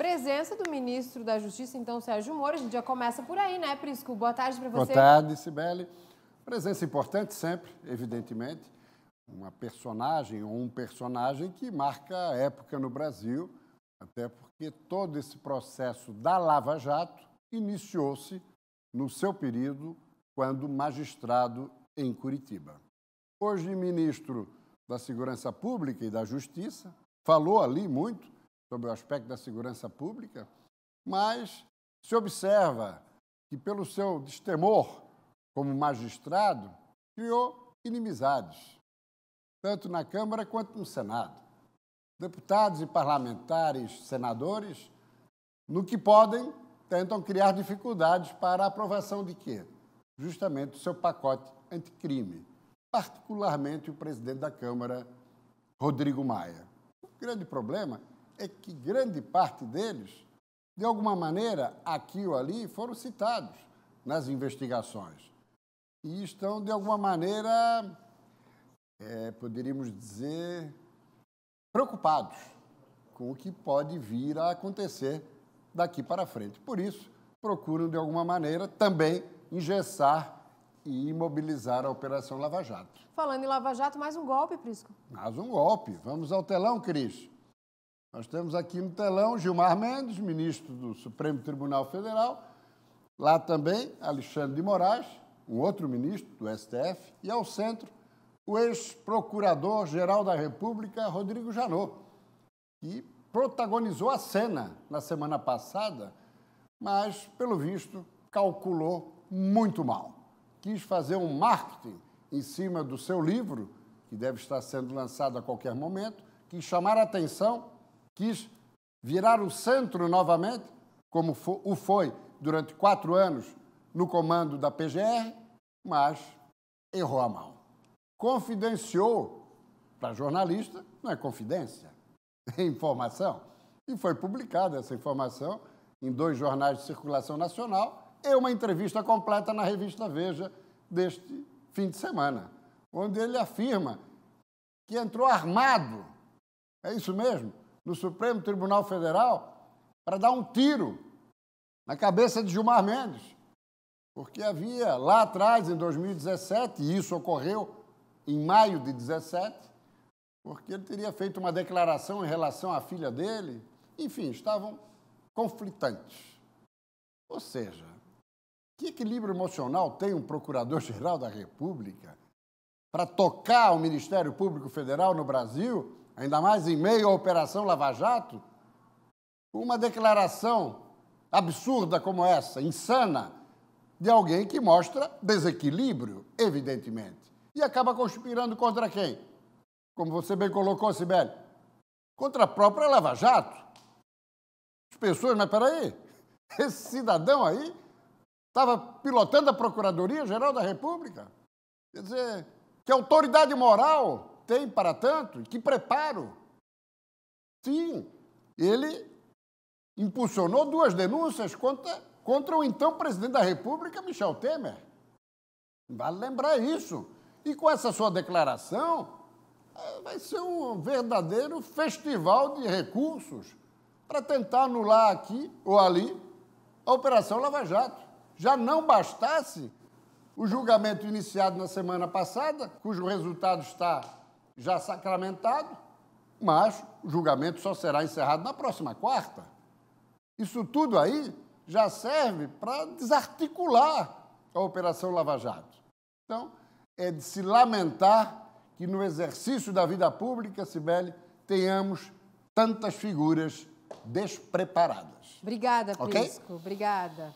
presença do ministro da Justiça, então, Sérgio Moro. A gente já começa por aí, né, Prisco? Boa tarde para você. Boa tarde, Sibeli. Presença importante sempre, evidentemente. Uma personagem ou um personagem que marca a época no Brasil, até porque todo esse processo da Lava Jato iniciou-se no seu período quando magistrado em Curitiba. Hoje, ministro da Segurança Pública e da Justiça, falou ali muito sobre o aspecto da segurança pública, mas se observa que, pelo seu destemor como magistrado, criou inimizades, tanto na Câmara quanto no Senado. Deputados e parlamentares, senadores, no que podem, tentam criar dificuldades para a aprovação de quê? Justamente o seu pacote anticrime, particularmente o presidente da Câmara, Rodrigo Maia. O grande problema é que grande parte deles, de alguma maneira, aqui ou ali, foram citados nas investigações. E estão, de alguma maneira, é, poderíamos dizer, preocupados com o que pode vir a acontecer daqui para frente. Por isso, procuram, de alguma maneira, também engessar e imobilizar a Operação Lava Jato. Falando em Lava Jato, mais um golpe, Prisco. Mais um golpe. Vamos ao telão, Cris. Nós temos aqui no telão Gilmar Mendes, ministro do Supremo Tribunal Federal, lá também Alexandre de Moraes, um outro ministro do STF, e ao centro o ex-procurador-geral da República, Rodrigo Janot, que protagonizou a cena na semana passada, mas, pelo visto, calculou muito mal. Quis fazer um marketing em cima do seu livro, que deve estar sendo lançado a qualquer momento, quis chamar a atenção quis virar o centro novamente, como o foi durante quatro anos no comando da PGR, mas errou a mão. Confidenciou para jornalista, não é confidência, é informação. E foi publicada essa informação em dois jornais de circulação nacional e uma entrevista completa na revista Veja deste fim de semana, onde ele afirma que entrou armado. É isso mesmo? do Supremo Tribunal Federal para dar um tiro na cabeça de Gilmar Mendes, porque havia lá atrás, em 2017, e isso ocorreu em maio de 2017, porque ele teria feito uma declaração em relação à filha dele, enfim, estavam conflitantes. Ou seja, que equilíbrio emocional tem um procurador-geral da República para tocar o Ministério Público Federal no Brasil ainda mais em meio à Operação Lava Jato, uma declaração absurda como essa, insana, de alguém que mostra desequilíbrio, evidentemente, e acaba conspirando contra quem? Como você bem colocou, Sibeli, contra a própria Lava Jato. As pessoas, mas peraí, esse cidadão aí estava pilotando a Procuradoria-Geral da República? Quer dizer, que autoridade moral tem para tanto? Que preparo! Sim, ele impulsionou duas denúncias contra, contra o então presidente da República, Michel Temer. Vale lembrar isso. E com essa sua declaração, é, vai ser um verdadeiro festival de recursos para tentar anular aqui ou ali a Operação Lava Jato. Já não bastasse o julgamento iniciado na semana passada, cujo resultado está já sacramentado, mas o julgamento só será encerrado na próxima quarta. Isso tudo aí já serve para desarticular a Operação Lava Jato. Então, é de se lamentar que no exercício da vida pública, Sibeli, tenhamos tantas figuras despreparadas. Obrigada, Prisco. Okay? Obrigada.